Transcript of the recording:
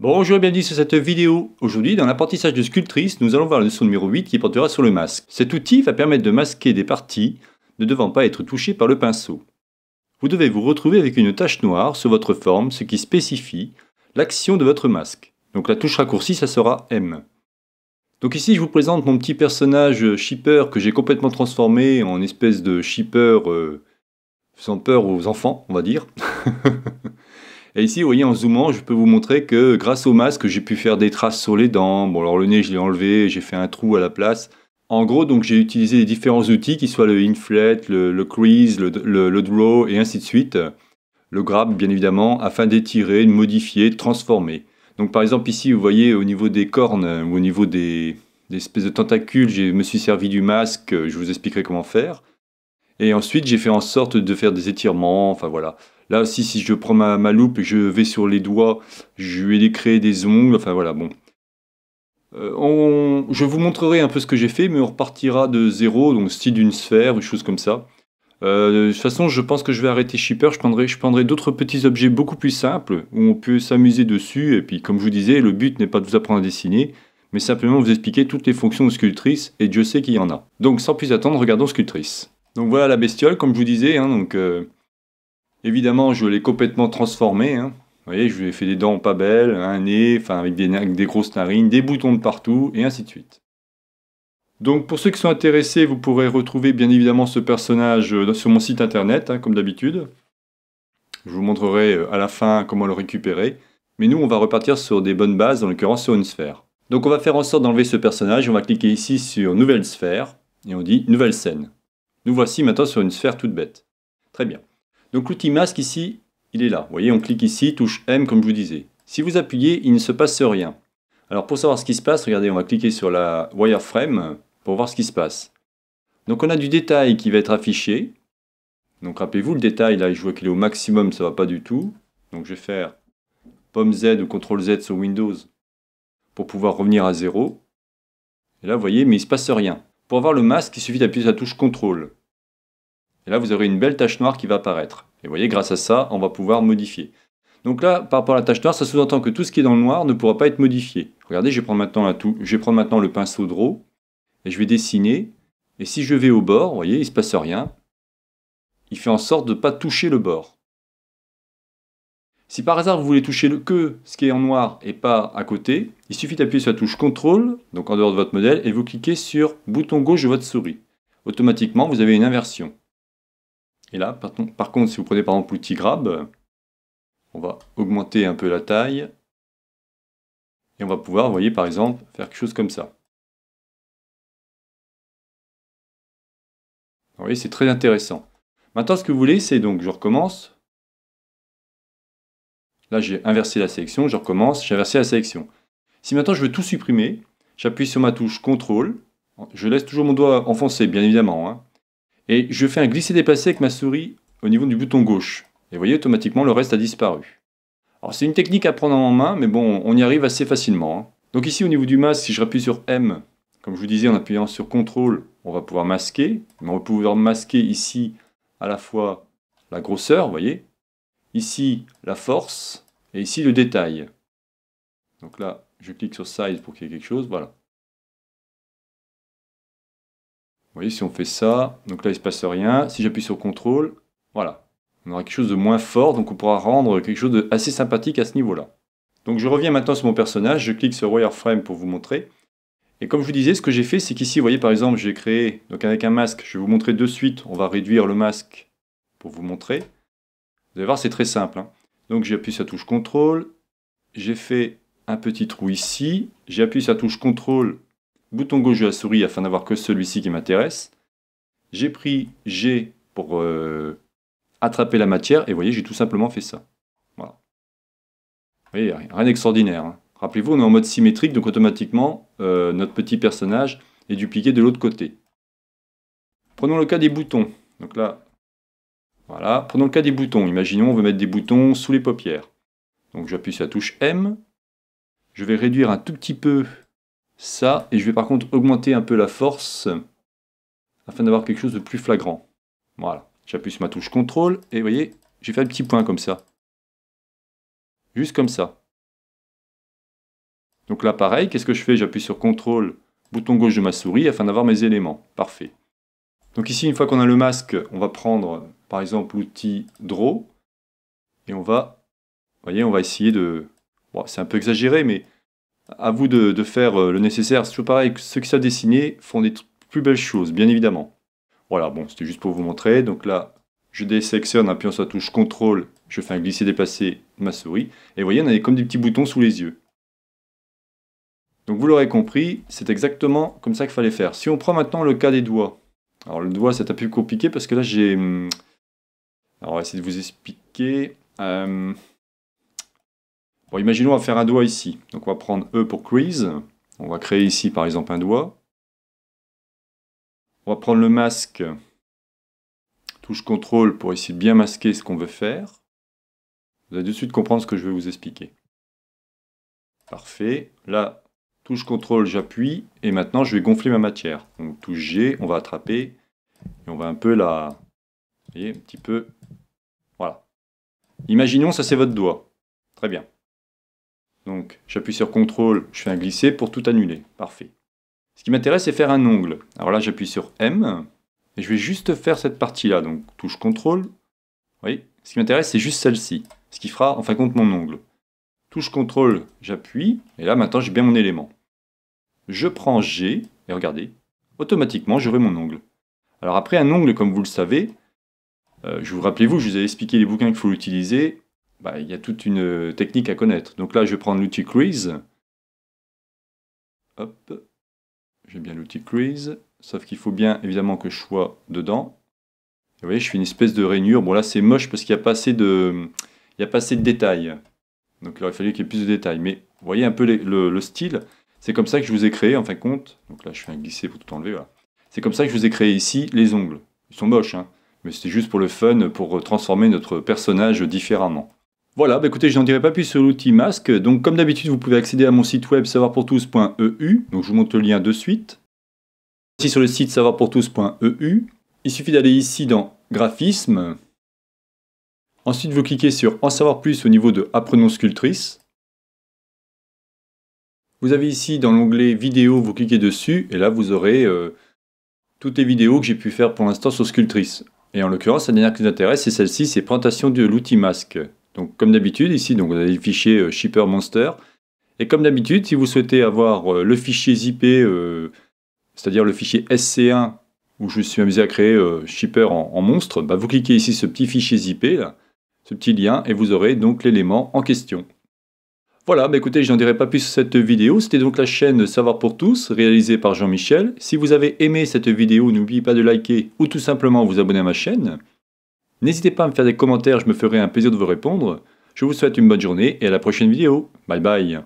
Bonjour et bienvenue sur cette vidéo. Aujourd'hui, dans l'apprentissage de Sculptrice, nous allons voir la leçon numéro 8 qui portera sur le masque. Cet outil va permettre de masquer des parties ne devant pas être touchées par le pinceau. Vous devez vous retrouver avec une tache noire sur votre forme, ce qui spécifie l'action de votre masque. Donc la touche raccourcie, ça sera M. Donc ici, je vous présente mon petit personnage shipper que j'ai complètement transformé en espèce de shipper euh, sans peur aux enfants, on va dire. Et ici, vous voyez, en zoomant, je peux vous montrer que grâce au masque, j'ai pu faire des traces sur les dents. Bon, alors le nez, je l'ai enlevé, j'ai fait un trou à la place. En gros, donc j'ai utilisé les différents outils, qui soient le Inflate, le, crease, le, draw et ainsi de suite. Le grab, bien évidemment, afin d'étirer, de modifier, de transformer. Donc par exemple ici, vous voyez au niveau des cornes ou au niveau des, des espèces de tentacules, je me suis servi du masque, je vous expliquerai comment faire. Et ensuite, j'ai fait en sorte de faire des étirements, enfin voilà. Là aussi, si je prends ma, loupe et je vais sur les doigts, je vais créer des ongles. Enfin voilà, bon. Euh, je vous montrerai un peu ce que j'ai fait, mais on repartira de zéro, donc style d'une sphère, ou chose comme ça. Euh, de toute façon, je pense que je vais arrêter Shipper. Je prendrai, je prendrai d'autres petits objets beaucoup plus simples où on peut s'amuser dessus. Et puis, comme je vous disais, le but n'est pas de vous apprendre à dessiner, mais simplement vous expliquer toutes les fonctions de Sculptrice. Et Dieu sait qu'il y en a. Donc, sans plus attendre, regardons Sculptrice. Donc voilà la bestiole, comme je vous disais. Hein, donc, euh, Évidemment, je l'ai complètement transformé. Hein. Vous voyez, je lui ai fait des dents pas belles, un nez, enfin avec des, grosses narines, des boutons de partout, et ainsi de suite. Donc pour ceux qui sont intéressés, vous pourrez retrouver bien évidemment ce personnage euh, sur mon site internet, hein, comme d'habitude. Je vous montrerai euh, à la fin comment le récupérer. Mais nous, on va repartir sur des bonnes bases, en l'occurrence sur une sphère. Donc on va faire en sorte d'enlever ce personnage, on va cliquer ici sur Nouvelle sphère, et on dit Nouvelle scène. Nous voici maintenant sur une sphère toute bête. Très bien. Donc l'outil masque ici, il est là. Vous voyez, on clique ici, touche M comme je vous disais. Si vous appuyez, il ne se passe rien. Alors pour savoir ce qui se passe, regardez, on va cliquer sur la wireframe pour voir ce qui se passe. Donc on a du détail qui va être affiché. Donc rappelez-vous, le détail, là, je vois qu'il est au maximum, ça ne va pas du tout. Donc je vais faire pomme Z ou CTRL Z sur Windows pour pouvoir revenir à zéro. Et là, vous voyez, mais il ne se passe rien. Pour avoir le masque, il suffit d'appuyer sur la touche CTRL. Et là, vous aurez une belle tache noire qui va apparaître. Et vous voyez, grâce à ça, on va pouvoir modifier. Donc là, par rapport à la tache noire, ça sous-entend que tout ce qui est dans le noir ne pourra pas être modifié. Regardez, je vais prendre maintenant, le pinceau droit Draw, et je vais dessiner. Et si je vais au bord, vous voyez, il ne se passe rien. Il fait en sorte de ne pas toucher le bord. Si par hasard vous voulez toucher que ce qui est en noir et pas à côté, il suffit d'appuyer sur la touche CTRL, donc en dehors de votre modèle, et vous cliquez sur bouton gauche de votre souris. Automatiquement, vous avez une inversion. Et là, par, contre, si vous prenez par exemple l'outil grab, on va augmenter un peu la taille. Et on va pouvoir, vous voyez, par exemple, faire quelque chose comme ça. Vous voyez, c'est très intéressant. Maintenant, ce que vous voulez, c'est donc, je recommence. Là, j'ai inversé la sélection, je recommence, j'ai inversé la sélection. Si maintenant je veux tout supprimer, j'appuie sur ma touche CTRL, je laisse toujours mon doigt enfoncé, bien évidemment, hein et je fais un glisser-déplacer avec ma souris au niveau du bouton gauche. Et vous voyez, automatiquement, le reste a disparu. Alors c'est une technique à prendre en main, mais bon, on y arrive assez facilement. Hein. Donc ici, au niveau du masque, si je rappuie sur M, comme je vous disais, en appuyant sur CTRL, on va pouvoir masquer. Mais on va pouvoir masquer ici à la fois la grosseur, vous voyez, ici la force, et ici le détail. Donc là, je clique sur Size pour qu'il y ait quelque chose, voilà. voyez, si on fait ça, donc là, il ne se passe rien. Si j'appuie sur contrôle, voilà. On aura quelque chose de moins fort, donc on pourra rendre quelque chose de sympathique à ce niveau-là. Donc je reviens maintenant sur mon personnage, je clique sur wireframe pour vous montrer. Et comme je vous disais, ce que j'ai fait, c'est qu'ici, vous voyez par exemple, j'ai créé, donc avec un masque, je vais vous montrer de suite, on va réduire le masque pour vous montrer. Vous allez voir, c'est très simple. Hein. Donc j'appuie sur la touche CTRL, j'ai fait un petit trou ici, j'ai appuyé sur la touche contrôle bouton gauche de la souris afin d'avoir que celui-ci qui m'intéresse. J'ai pris G pour euh, attraper la matière, et vous voyez, j'ai tout simplement fait ça. Voilà. Vous voyez, rien d'extraordinaire. Hein. Rappelez-vous, on est en mode symétrique, donc automatiquement, euh, notre petit personnage est dupliqué de l'autre côté. Prenons le cas des boutons. Donc là, voilà. Prenons le cas des boutons. Imaginons, on veut mettre des boutons sous les paupières. Donc j'appuie sur la touche M. Je vais réduire un tout petit peu ça, et je vais par contre augmenter un peu la force afin d'avoir quelque chose de plus flagrant. Voilà, j'appuie sur ma touche contrôle et vous voyez, j'ai fait un petit point comme ça. Juste comme ça. Donc là, pareil, qu'est-ce que je fais J'appuie sur contrôle, bouton gauche de ma souris afin d'avoir mes éléments. Parfait. Donc ici, une fois qu'on a le masque, on va prendre par exemple l'outil Draw et on va, voyez, on va essayer de... Bon, c'est un peu exagéré, mais à vous de, faire euh, le nécessaire. C'est toujours pareil, ceux qui savent dessiner font des plus belles choses, bien évidemment. Voilà, bon, c'était juste pour vous montrer. Donc là, je désélectionne, appuyant sur la touche CTRL, je fais un glisser-déplacer ma souris. Et vous voyez, on a comme des petits boutons sous les yeux. Donc vous l'aurez compris, c'est exactement comme ça qu'il fallait faire. Si on prend maintenant le cas des doigts. Alors le doigt, c'est un peu compliqué parce que là, j'ai... Hum, alors, on va essayer de vous expliquer. Euh, Bon, imaginons on va faire un doigt ici. Donc on va prendre E pour crease. On va créer ici par exemple un doigt. On va prendre le masque. Touche contrôle pour essayer de bien masquer ce qu'on veut faire. Vous allez de suite comprendre ce que je vais vous expliquer. Parfait. Là, touche contrôle, j'appuie. Et maintenant, je vais gonfler ma matière. Donc touche G, on va attraper. Et on va un peu la... Vous voyez, un petit peu... Voilà. Imaginons, ça c'est votre doigt. Très bien. Donc j'appuie sur CTRL, je fais un glisser pour tout annuler. Parfait. Ce qui m'intéresse, c'est faire un ongle. Alors là, j'appuie sur M, et je vais juste faire cette partie-là. Donc touche CTRL. Oui, ce qui m'intéresse, c'est juste celle-ci. Ce qui fera en fin compte mon ongle. Touche CTRL, j'appuie, et là maintenant j'ai bien mon élément. Je prends G, et regardez, automatiquement j'aurai mon ongle. Alors après, un ongle, comme vous le savez, euh, je vous rappelez-vous, je vous ai expliqué les bouquins qu'il faut utiliser bah, il y a toute une euh, technique à connaître. Donc là, je vais prendre l'outil Crease. Hop, j'ai bien l'outil Crease. Sauf qu'il faut bien évidemment que je sois dedans. vous voyez, je fais une espèce de rainure. Bon là, c'est moche parce qu'il n'y a pas assez de, a pas de détails. Donc il aurait fallu qu'il y ait plus de détails. Mais vous voyez un peu le, style. C'est comme ça que je vous ai créé, en fin de compte. Donc là, je fais un glisser pour tout enlever. C'est comme ça que je vous ai créé ici les ongles. Ils sont moches, hein mais c'était juste pour le fun, pour transformer notre personnage différemment. Voilà, bah écoutez, je n'en dirai pas plus sur l'outil masque. Donc, comme d'habitude, vous pouvez accéder à mon site web savoirpourtous.eu. Donc, je vous montre le lien de suite. Ici sur le site savoirpourtous.eu. Il suffit d'aller ici dans Graphisme. Ensuite, vous cliquez sur En savoir plus au niveau de Apprenons sculptrice. Vous avez ici dans l'onglet Vidéo, vous cliquez dessus et là vous aurez euh, toutes les vidéos que j'ai pu faire pour l'instant sur Sculptrice. Et en l'occurrence, la dernière qui nous intéresse, c'est celle-ci, c'est présentation de l'outil masque. Donc comme d'habitude, ici donc, vous avez le fichier euh, shipper monster. Et comme d'habitude, si vous souhaitez avoir euh, le fichier zippé, euh, c'est-à-dire le fichier SC1 où je suis amusé à créer shipper en, monstre, bah, vous cliquez ici ce petit fichier zippé, ce petit lien, et vous aurez donc l'élément en question. Voilà, bah, écoutez, je n'en dirai pas plus sur cette vidéo. C'était donc la chaîne Savoir pour tous, réalisée par Jean-Michel. Si vous avez aimé cette vidéo, n'oubliez pas de liker ou tout simplement vous abonner à ma chaîne. N'hésitez pas à me faire des commentaires, je me ferai un plaisir de vous répondre. Je vous souhaite une bonne journée et à la prochaine vidéo. Bye bye